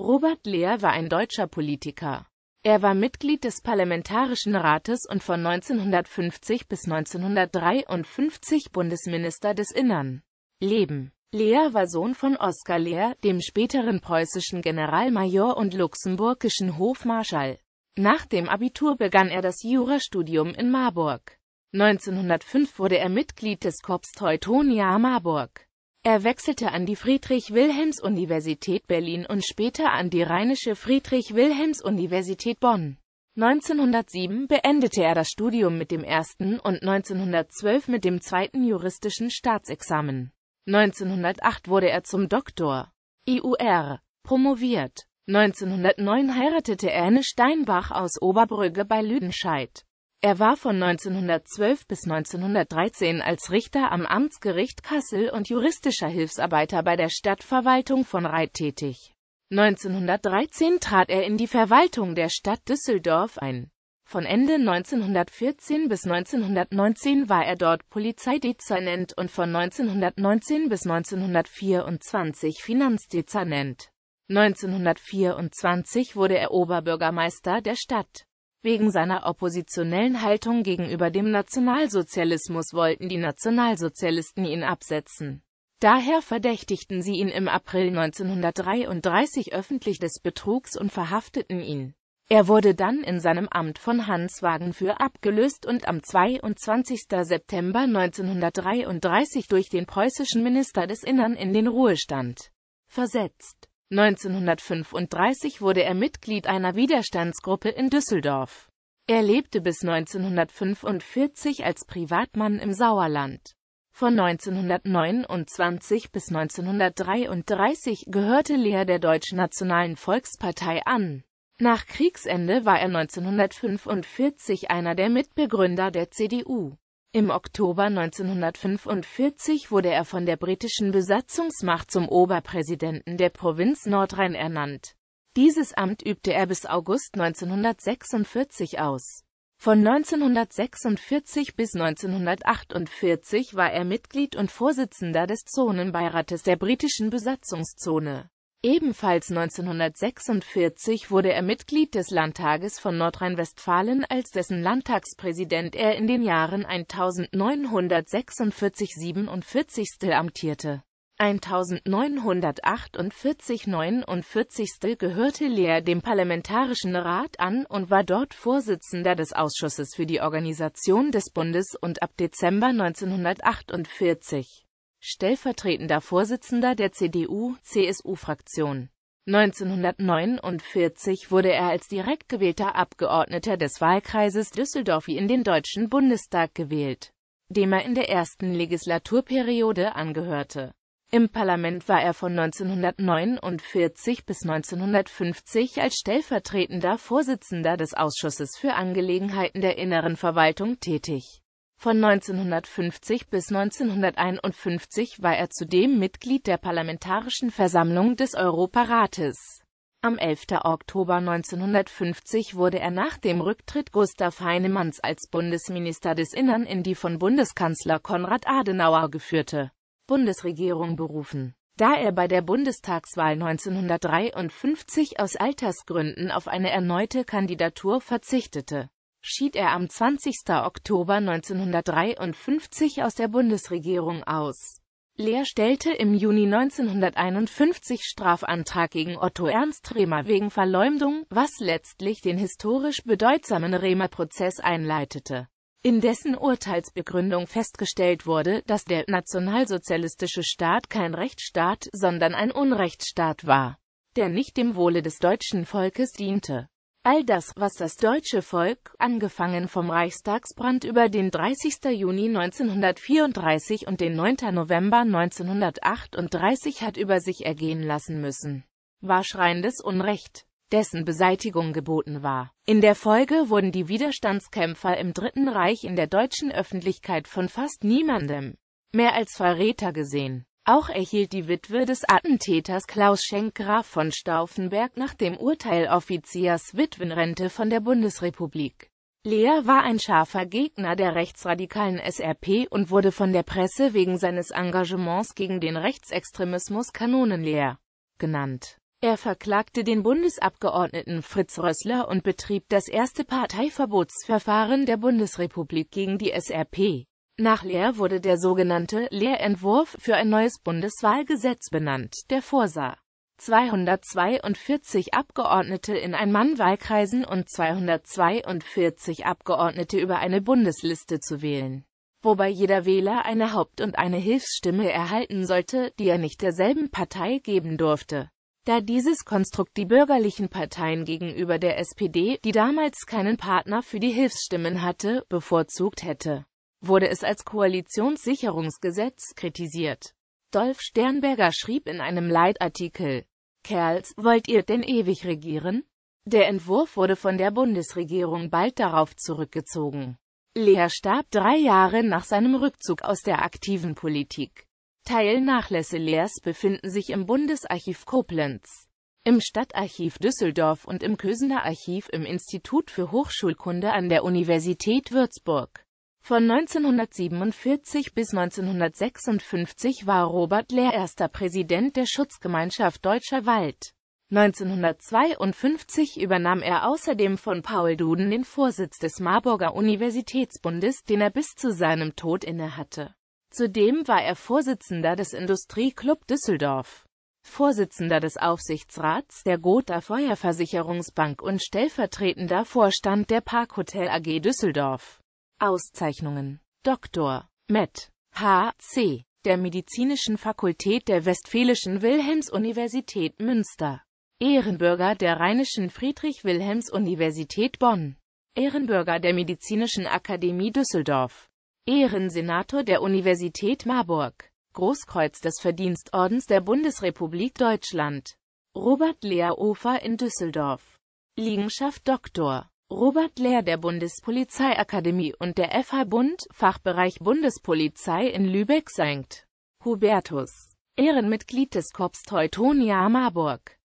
Robert Lehr war ein deutscher Politiker. Er war Mitglied des Parlamentarischen Rates und von 1950 bis 1953 Bundesminister des Innern. Leben Lehr war Sohn von Oskar Lehr, dem späteren preußischen Generalmajor und luxemburgischen Hofmarschall. Nach dem Abitur begann er das Jurastudium in Marburg. 1905 wurde er Mitglied des Corps Teutonia Marburg. Er wechselte an die Friedrich-Wilhelms-Universität Berlin und später an die Rheinische Friedrich-Wilhelms-Universität Bonn. 1907 beendete er das Studium mit dem ersten und 1912 mit dem zweiten juristischen Staatsexamen. 1908 wurde er zum Doktor IUR promoviert. 1909 heiratete Erne Steinbach aus Oberbrügge bei Lüdenscheid. Er war von 1912 bis 1913 als Richter am Amtsgericht Kassel und juristischer Hilfsarbeiter bei der Stadtverwaltung von Reit tätig. 1913 trat er in die Verwaltung der Stadt Düsseldorf ein. Von Ende 1914 bis 1919 war er dort Polizeidezernent und von 1919 bis 1924 Finanzdezernent. 1924 wurde er Oberbürgermeister der Stadt. Wegen seiner oppositionellen Haltung gegenüber dem Nationalsozialismus wollten die Nationalsozialisten ihn absetzen. Daher verdächtigten sie ihn im April 1933 öffentlich des Betrugs und verhafteten ihn. Er wurde dann in seinem Amt von Hans Wagenfür abgelöst und am 22. September 1933 durch den preußischen Minister des Innern in den Ruhestand versetzt. 1935 wurde er Mitglied einer Widerstandsgruppe in Düsseldorf. Er lebte bis 1945 als Privatmann im Sauerland. Von 1929 bis 1933 gehörte Lehr der Deutschen Nationalen Volkspartei an. Nach Kriegsende war er 1945 einer der Mitbegründer der CDU im Oktober 1945 wurde er von der britischen Besatzungsmacht zum Oberpräsidenten der Provinz Nordrhein ernannt. Dieses Amt übte er bis August 1946 aus. Von 1946 bis 1948 war er Mitglied und Vorsitzender des Zonenbeirates der britischen Besatzungszone Ebenfalls 1946 wurde er Mitglied des Landtages von Nordrhein-Westfalen, als dessen Landtagspräsident er in den Jahren 1946-47 amtierte. 1948-49 gehörte Lehr dem Parlamentarischen Rat an und war dort Vorsitzender des Ausschusses für die Organisation des Bundes und ab Dezember 1948 stellvertretender Vorsitzender der CDU-CSU-Fraktion. 1949 wurde er als direkt gewählter Abgeordneter des Wahlkreises Düsseldorf in den Deutschen Bundestag gewählt, dem er in der ersten Legislaturperiode angehörte. Im Parlament war er von 1949 bis 1950 als stellvertretender Vorsitzender des Ausschusses für Angelegenheiten der inneren Verwaltung tätig. Von 1950 bis 1951 war er zudem Mitglied der Parlamentarischen Versammlung des Europarates. Am 11. Oktober 1950 wurde er nach dem Rücktritt Gustav Heinemanns als Bundesminister des Innern in die von Bundeskanzler Konrad Adenauer geführte Bundesregierung berufen. Da er bei der Bundestagswahl 1953 aus Altersgründen auf eine erneute Kandidatur verzichtete schied er am 20. Oktober 1953 aus der Bundesregierung aus. Lehr stellte im Juni 1951 Strafantrag gegen Otto Ernst Rehmer wegen Verleumdung, was letztlich den historisch bedeutsamen Rehmer-Prozess einleitete. In dessen Urteilsbegründung festgestellt wurde, dass der nationalsozialistische Staat kein Rechtsstaat, sondern ein Unrechtsstaat war, der nicht dem Wohle des deutschen Volkes diente. All das, was das deutsche Volk, angefangen vom Reichstagsbrand über den 30. Juni 1934 und den 9. November 1938 hat über sich ergehen lassen müssen, war schreiendes Unrecht, dessen Beseitigung geboten war. In der Folge wurden die Widerstandskämpfer im Dritten Reich in der deutschen Öffentlichkeit von fast niemandem mehr als Verräter gesehen. Auch erhielt die Witwe des Attentäters Klaus Schenk Graf von Stauffenberg nach dem Urteil Offiziers Witwenrente von der Bundesrepublik. Lea war ein scharfer Gegner der rechtsradikalen SRP und wurde von der Presse wegen seines Engagements gegen den Rechtsextremismus Kanonenleer genannt. Er verklagte den Bundesabgeordneten Fritz Rössler und betrieb das erste Parteiverbotsverfahren der Bundesrepublik gegen die SRP. Nach Lehr wurde der sogenannte Lehrentwurf für ein neues Bundeswahlgesetz benannt, der vorsah, 242 Abgeordnete in Ein-Mann-Wahlkreisen und 242 Abgeordnete über eine Bundesliste zu wählen, wobei jeder Wähler eine Haupt- und eine Hilfsstimme erhalten sollte, die er nicht derselben Partei geben durfte. Da dieses Konstrukt die bürgerlichen Parteien gegenüber der SPD, die damals keinen Partner für die Hilfsstimmen hatte, bevorzugt hätte wurde es als Koalitionssicherungsgesetz kritisiert. Dolf Sternberger schrieb in einem Leitartikel, Kerls, wollt ihr denn ewig regieren? Der Entwurf wurde von der Bundesregierung bald darauf zurückgezogen. Lea starb drei Jahre nach seinem Rückzug aus der aktiven Politik. Teilnachlässe Leers befinden sich im Bundesarchiv Koblenz, im Stadtarchiv Düsseldorf und im Kösener Archiv im Institut für Hochschulkunde an der Universität Würzburg. Von 1947 bis 1956 war Robert Lehr erster Präsident der Schutzgemeinschaft Deutscher Wald. 1952 übernahm er außerdem von Paul Duden den Vorsitz des Marburger Universitätsbundes, den er bis zu seinem Tod innehatte. Zudem war er Vorsitzender des Industrieclub Düsseldorf, Vorsitzender des Aufsichtsrats der Gotha Feuerversicherungsbank und stellvertretender Vorstand der Parkhotel AG Düsseldorf. Auszeichnungen Dr. Med. H.C. der Medizinischen Fakultät der Westfälischen Wilhelms-Universität Münster. Ehrenbürger der Rheinischen Friedrich-Wilhelms-Universität Bonn. Ehrenbürger der Medizinischen Akademie Düsseldorf. Ehrensenator der Universität Marburg. Großkreuz des Verdienstordens der Bundesrepublik Deutschland. Robert Lea Ofer in Düsseldorf. Liegenschaft Dr. Robert Lehr der Bundespolizeiakademie und der FH Bund, Fachbereich Bundespolizei in Lübeck St. Hubertus, Ehrenmitglied des Korps Teutonia Marburg.